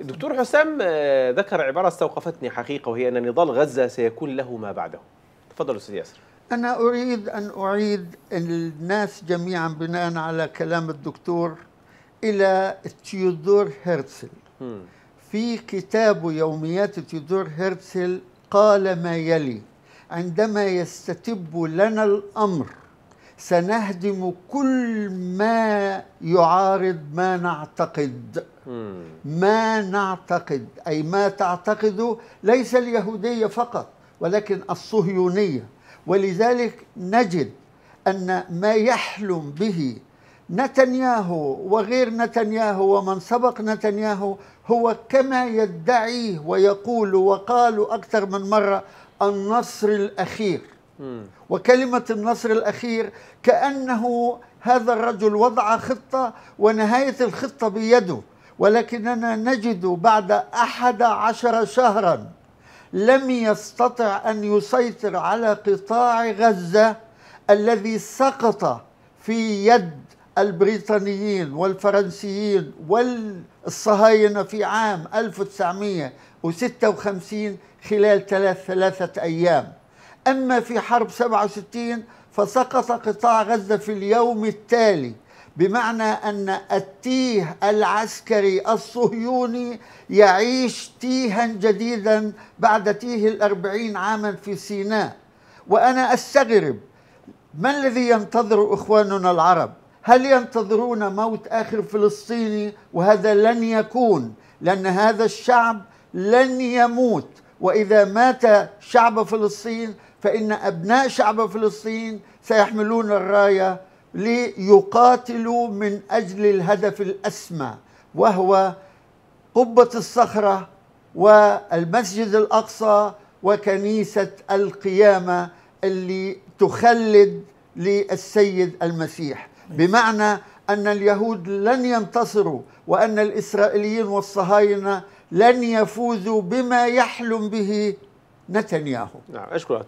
الدكتور حسام آه، ذكر عبارة استوقفتني حقيقة وهي أن نضال غزة سيكون له ما بعده تفضل أستاذ ياسر أنا أريد أن أعيد الناس جميعا بناء على كلام الدكتور إلى تيودور هرتزل في كتابه يوميات تيودور هرتزل قال ما يلي عندما يستتب لنا الأمر سنهدم كل ما يعارض ما نعتقد ما نعتقد أي ما تعتقده ليس اليهودية فقط ولكن الصهيونية ولذلك نجد أن ما يحلم به نتنياهو وغير نتنياهو ومن سبق نتنياهو هو كما يدعيه ويقول وقالوا أكثر من مرة النصر الأخير وكلمة النصر الأخير كأنه هذا الرجل وضع خطة ونهاية الخطة بيده ولكننا نجد بعد أحد عشر شهرا لم يستطع أن يسيطر على قطاع غزة الذي سقط في يد البريطانيين والفرنسيين والصهاينة في عام 1956 خلال ثلاث ثلاثة أيام أما في حرب 67 فسقط قطاع غزة في اليوم التالي بمعنى أن التيه العسكري الصهيوني يعيش تيها جديدا بعد تيه الأربعين عاما في سيناء وأنا أستغرب ما الذي ينتظر إخواننا العرب هل ينتظرون موت آخر فلسطيني وهذا لن يكون لأن هذا الشعب لن يموت واذا مات شعب فلسطين فان ابناء شعب فلسطين سيحملون الرايه ليقاتلوا من اجل الهدف الاسمى وهو قبه الصخره والمسجد الاقصى وكنيسه القيامه اللي تخلد للسيد المسيح بمعنى ان اليهود لن ينتصروا وان الاسرائيليين والصهاينه لن يفوزوا بما يحلم به نتنياهو نعم أشكرك